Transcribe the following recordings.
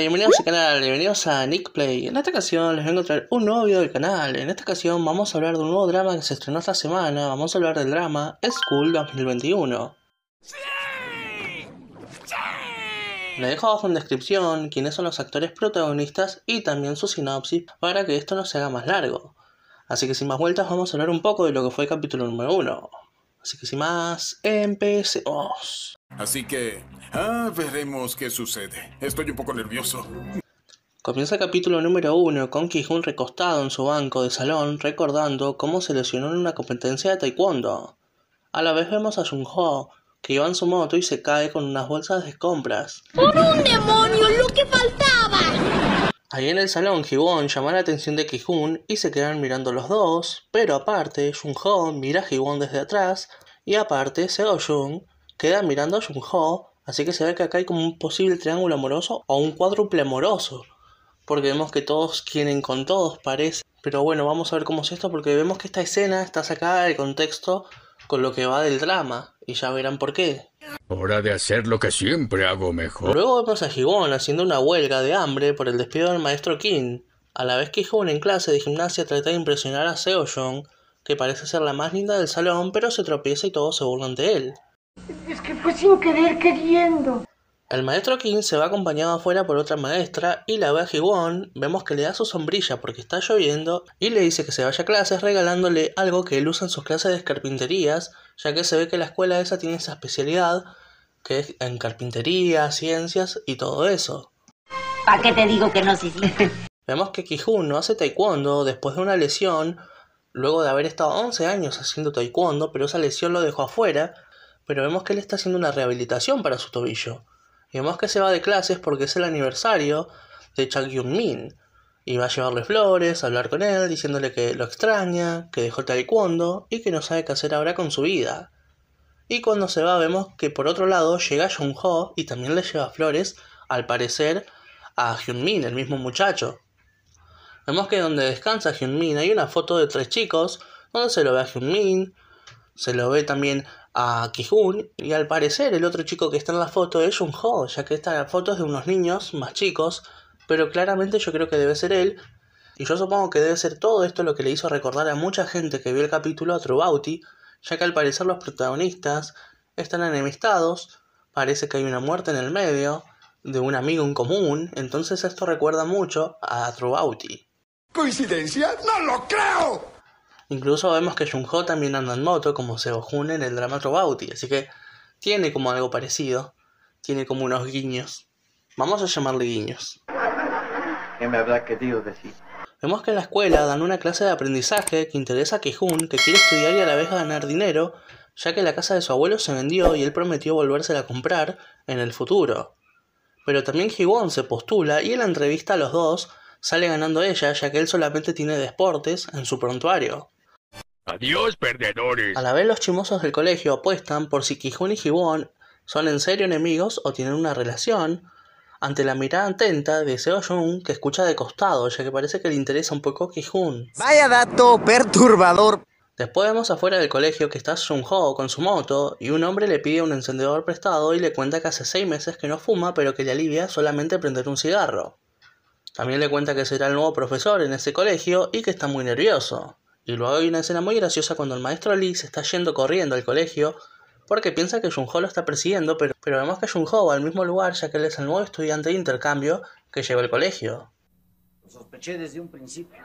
bienvenidos al canal, bienvenidos a Nick Play. En esta ocasión les voy a encontrar un nuevo video del canal. En esta ocasión vamos a hablar de un nuevo drama que se estrenó esta semana. Vamos a hablar del drama School 2021. le Les dejo abajo en descripción quiénes son los actores protagonistas y también su sinopsis para que esto no se haga más largo. Así que sin más vueltas vamos a hablar un poco de lo que fue el capítulo número 1. Así que sin más, empecemos. Así que, ah, veremos qué sucede. Estoy un poco nervioso. Comienza el capítulo número 1 con ki recostado en su banco de salón recordando cómo se lesionó en una competencia de taekwondo. A la vez vemos a Jun-ho que lleva en su moto y se cae con unas bolsas de compras. ¡Por un demonio! ¡Lo que faltaba! Ahí en el salón, Ji-won llama la atención de ki y se quedan mirando los dos, pero aparte, Jun-ho mira a won desde atrás y aparte, seo jung Queda mirando a Jung-ho, así que se ve que acá hay como un posible triángulo amoroso o un cuádruple amoroso. Porque vemos que todos quieren con todos, parece. Pero bueno, vamos a ver cómo es esto, porque vemos que esta escena está sacada del contexto con lo que va del drama, y ya verán por qué. Hora de hacer lo que siempre hago mejor. Luego vemos a haciendo una huelga de hambre por el despido del maestro Kim. a la vez que Hee-won en clase de gimnasia trata de impresionar a seo Young, que parece ser la más linda del salón, pero se tropieza y todos se burlan de él. Es que fue sin querer queriendo. El maestro King se va acompañado afuera por otra maestra y la ve a Hiwon, vemos que le da su sombrilla porque está lloviendo y le dice que se vaya a clases regalándole algo que él usa en sus clases de carpinterías, ya que se ve que la escuela esa tiene esa especialidad que es en carpintería, ciencias y todo eso. ¿Para qué te digo que no sí, Vemos que Kijun no hace taekwondo después de una lesión, luego de haber estado 11 años haciendo taekwondo, pero esa lesión lo dejó afuera pero vemos que él está haciendo una rehabilitación para su tobillo. Y vemos que se va de clases porque es el aniversario de Chang Min. Y va a llevarle flores, a hablar con él, diciéndole que lo extraña, que dejó taekwondo y que no sabe qué hacer ahora con su vida. Y cuando se va vemos que por otro lado llega Jung Ho y también le lleva flores, al parecer, a Hyun Min, el mismo muchacho. Vemos que donde descansa Hyun Min hay una foto de tres chicos, donde se lo ve a Hyun se lo ve también a Kihun y al parecer el otro chico que está en la foto es un Ho, ya que esta foto es de unos niños más chicos, pero claramente yo creo que debe ser él. Y yo supongo que debe ser todo esto lo que le hizo recordar a mucha gente que vio el capítulo a Trubauti, ya que al parecer los protagonistas están enemistados, parece que hay una muerte en el medio, de un amigo en común, entonces esto recuerda mucho a Trubauti. ¿Coincidencia? ¡No lo creo! Incluso vemos que Jung-ho también anda en moto, como Seo-hun en el drama Trobauti, así que tiene como algo parecido, tiene como unos guiños. Vamos a llamarle guiños. Vemos que en la escuela dan una clase de aprendizaje que interesa a Kihun, que quiere estudiar y a la vez ganar dinero, ya que la casa de su abuelo se vendió y él prometió volvérsela a comprar en el futuro. Pero también Hee-won se postula y en la entrevista a los dos sale ganando ella, ya que él solamente tiene deportes en su prontuario. Adiós, perdedores. A la vez los chimosos del colegio apuestan por si Kijun y Gibón son en serio enemigos o tienen una relación. Ante la mirada atenta de Seo Jun, que escucha de costado, ya que parece que le interesa un poco Kijun. Vaya dato perturbador. Después vemos afuera del colegio que está Sun Ho con su moto y un hombre le pide un encendedor prestado y le cuenta que hace seis meses que no fuma pero que le alivia solamente prender un cigarro. También le cuenta que será el nuevo profesor en ese colegio y que está muy nervioso. Y luego hay una escena muy graciosa cuando el maestro Lee se está yendo corriendo al colegio porque piensa que Jun-ho lo está persiguiendo, pero, vemos que Jun-ho va al mismo lugar ya que él es el nuevo estudiante de intercambio que lleva al colegio. sospeché desde un principio.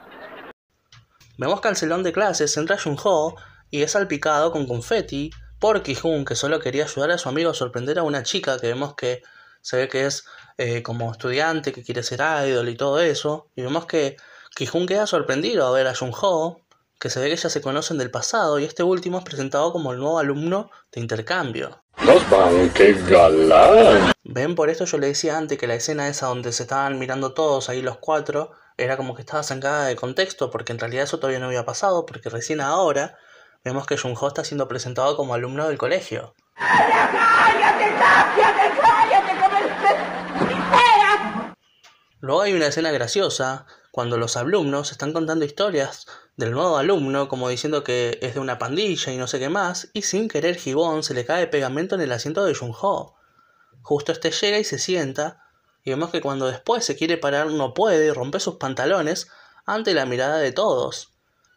Vemos que al salón de clases entra Jun-ho y es salpicado con confeti por ki que solo quería ayudar a su amigo a sorprender a una chica que vemos que se ve que es eh, como estudiante, que quiere ser idol y todo eso. Y vemos que ki queda sorprendido a ver a Jun-ho que se ve que ya se conocen del pasado y este último es presentado como el nuevo alumno de intercambio. que galán! Ven, por esto yo le decía antes que la escena esa donde se estaban mirando todos ahí los cuatro era como que estaba zancada de contexto porque en realidad eso todavía no había pasado porque recién ahora vemos que Jun-ho está siendo presentado como alumno del colegio. Luego hay una escena graciosa cuando los alumnos están contando historias del nuevo alumno, como diciendo que es de una pandilla y no sé qué más, y sin querer Gibón se le cae pegamento en el asiento de Ho. Justo este llega y se sienta, y vemos que cuando después se quiere parar no puede y rompe sus pantalones ante la mirada de todos.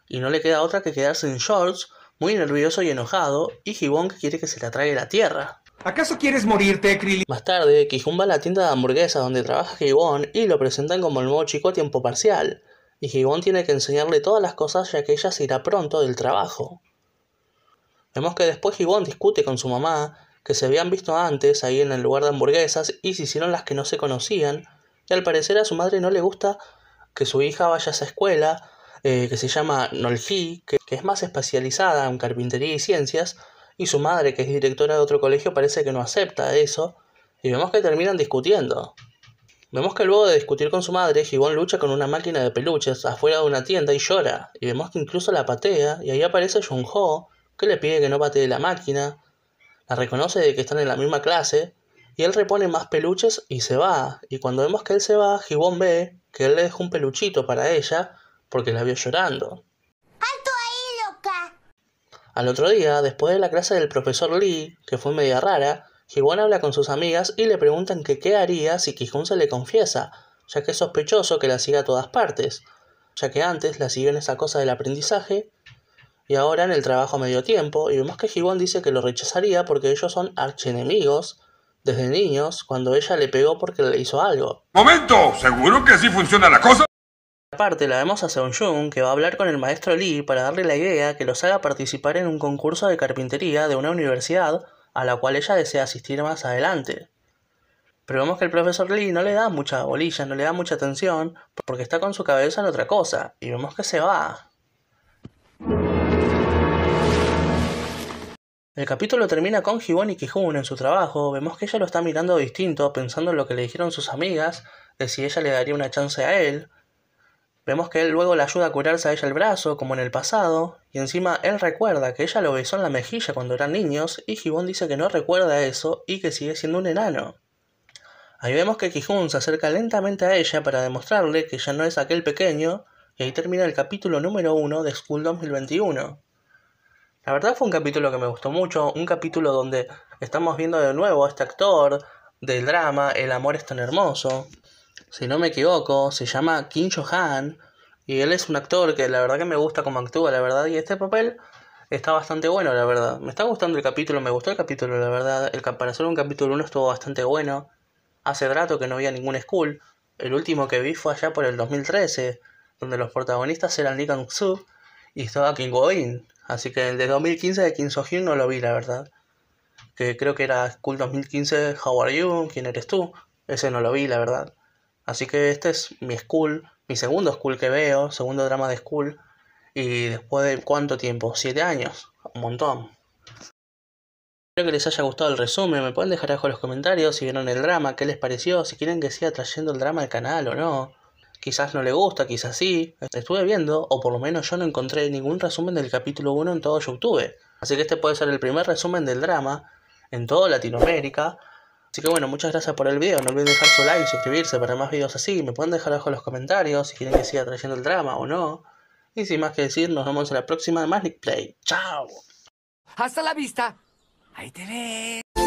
Y no le queda otra que quedarse en shorts, muy nervioso y enojado, y Gibón que quiere que se la trague la tierra. ¿Acaso quieres morirte, Krillin? Más tarde, Kijun va a la tienda de hamburguesas donde trabaja Gibbon y lo presentan como el nuevo chico a tiempo parcial. Y Gibbon tiene que enseñarle todas las cosas ya que ella se irá pronto del trabajo. Vemos que después Gibbon discute con su mamá, que se habían visto antes ahí en el lugar de hamburguesas y se hicieron las que no se conocían, y al parecer a su madre no le gusta que su hija vaya a esa escuela, eh, que se llama Nolji, que es más especializada en carpintería y ciencias, y su madre, que es directora de otro colegio, parece que no acepta eso, y vemos que terminan discutiendo. Vemos que luego de discutir con su madre, Gibón lucha con una máquina de peluches afuera de una tienda y llora, y vemos que incluso la patea, y ahí aparece Jung-ho, que le pide que no patee la máquina, la reconoce de que están en la misma clase, y él repone más peluches y se va, y cuando vemos que él se va, Gibón ve que él le dejó un peluchito para ella, porque la vio llorando. Al otro día, después de la clase del profesor Lee, que fue media rara, Gigón habla con sus amigas y le preguntan que qué haría si Kijun se le confiesa, ya que es sospechoso que la siga a todas partes, ya que antes la siguió en esa cosa del aprendizaje y ahora en el trabajo a medio tiempo, y vemos que Higuan dice que lo rechazaría porque ellos son archenemigos desde niños cuando ella le pegó porque le hizo algo. ¡Momento! ¿Seguro que así funciona la cosa? Aparte, la vemos a Jung que va a hablar con el maestro Lee para darle la idea que los haga participar en un concurso de carpintería de una universidad a la cual ella desea asistir más adelante. Pero vemos que el profesor Lee no le da mucha bolilla, no le da mucha atención, porque está con su cabeza en otra cosa, y vemos que se va. El capítulo termina con Hibon y Kihun en su trabajo, vemos que ella lo está mirando distinto, pensando en lo que le dijeron sus amigas, de si ella le daría una chance a él, Vemos que él luego le ayuda a curarse a ella el brazo, como en el pasado, y encima él recuerda que ella lo besó en la mejilla cuando eran niños, y Gibón dice que no recuerda eso y que sigue siendo un enano. Ahí vemos que Kijun se acerca lentamente a ella para demostrarle que ya no es aquel pequeño, y ahí termina el capítulo número 1 de School 2021. La verdad fue un capítulo que me gustó mucho, un capítulo donde estamos viendo de nuevo a este actor, del drama, el amor es tan hermoso si no me equivoco, se llama Kim Jo-han y él es un actor que la verdad que me gusta como actúa, la verdad, y este papel está bastante bueno, la verdad. Me está gustando el capítulo, me gustó el capítulo, la verdad. El, para ser un capítulo 1 estuvo bastante bueno. Hace rato que no había ningún school. El último que vi fue allá por el 2013, donde los protagonistas eran Lee kang soo y estaba Kim Go-in. Así que el de 2015 de Kim So-hyun no lo vi, la verdad. Que creo que era School 2015, How Are You, ¿Quién eres tú? Ese no lo vi, la verdad. Así que este es mi school, mi segundo school que veo, segundo drama de school. Y después de cuánto tiempo? Siete años, un montón. Espero que les haya gustado el resumen, me pueden dejar abajo en los comentarios si vieron el drama, qué les pareció, si quieren que siga trayendo el drama al canal o no. Quizás no le gusta, quizás sí. Estuve viendo, o por lo menos yo no encontré ningún resumen del capítulo 1 en todo YouTube. Así que este puede ser el primer resumen del drama en toda Latinoamérica Así que bueno, muchas gracias por el video. No olviden dejar su like, y suscribirse para más videos así. Me pueden dejar abajo en los comentarios si quieren que siga trayendo el drama o no. Y sin más que decir, nos vemos en la próxima de Magic Play. ¡Chao! ¡Hasta la vista! ¡Ahí te ves!